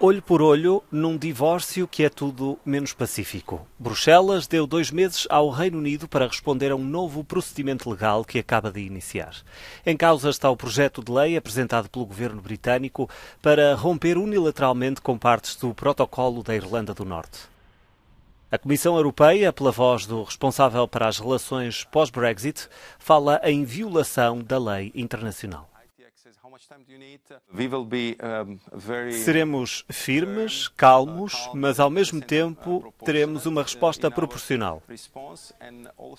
Olho por olho, num divórcio que é tudo menos pacífico. Bruxelas deu dois meses ao Reino Unido para responder a um novo procedimento legal que acaba de iniciar. Em causa está o projeto de lei apresentado pelo governo britânico para romper unilateralmente com partes do Protocolo da Irlanda do Norte. A Comissão Europeia, pela voz do responsável para as relações pós-Brexit, fala em violação da lei internacional. Seremos uh, firmes, calmos, mas ao mesmo uh, tempo teremos uma resposta proporcional.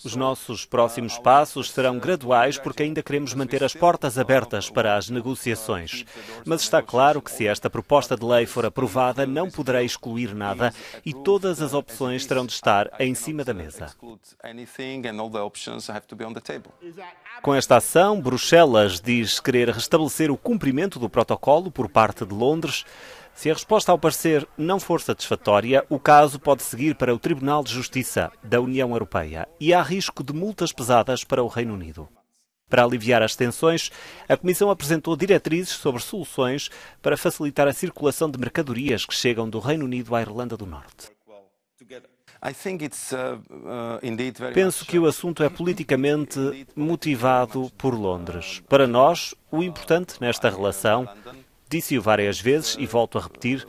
Os nossos uh, próximos passos serão graduais porque ainda queremos manter as portas abertas para as negociações. Mas está claro que se esta proposta de lei for aprovada, não poderá excluir nada e todas as opções terão de estar em cima da mesa. Com esta ação, Bruxelas diz querer restabelecer reconhecer o cumprimento do protocolo por parte de Londres. Se a resposta ao parecer não for satisfatória, o caso pode seguir para o Tribunal de Justiça da União Europeia e há risco de multas pesadas para o Reino Unido. Para aliviar as tensões, a Comissão apresentou diretrizes sobre soluções para facilitar a circulação de mercadorias que chegam do Reino Unido à Irlanda do Norte. Uh, uh, Penso que o assunto é politicamente motivado por Londres. Para nós, o importante nesta relação, disse-o várias vezes e volto a repetir,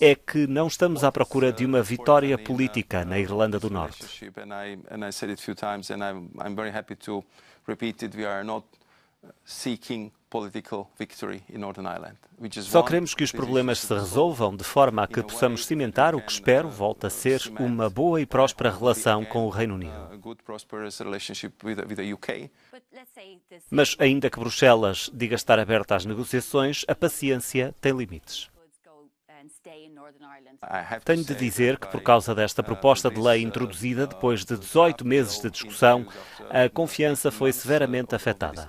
é que não estamos à procura de uma vitória política na Irlanda do Norte. Uh, seeking só queremos que os problemas se resolvam de forma a que possamos cimentar o que espero uh, volta a ser uma boa e próspera relação com o Reino Unido. Uh, Mas, ainda que Bruxelas diga estar aberta às negociações, a paciência tem limites. Tenho de dizer que, por causa desta uh, proposta de lei introduzida depois de 18 meses de discussão, a confiança foi severamente afetada.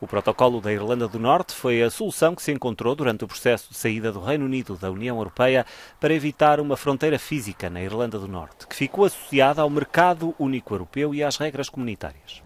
O protocolo da Irlanda do Norte foi a solução que se encontrou durante o processo de saída do Reino Unido da União Europeia para evitar uma fronteira física na Irlanda do Norte, que ficou associada ao mercado único europeu e às regras comunitárias.